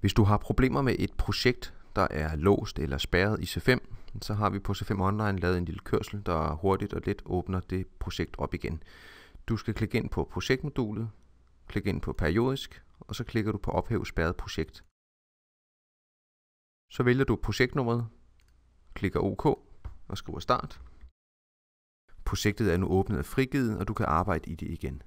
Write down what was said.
Hvis du har problemer med et projekt, der er låst eller spærret i C5, så har vi på C5 Online lavet en lille kørsel, der hurtigt og let åbner det projekt op igen. Du skal klikke ind på projektmodulet, klikke ind på periodisk, og så klikker du på ophæv spærret projekt. Så vælger du projektnummeret, klikker OK og skriver start. Projektet er nu åbnet og frigivet, og du kan arbejde i det igen.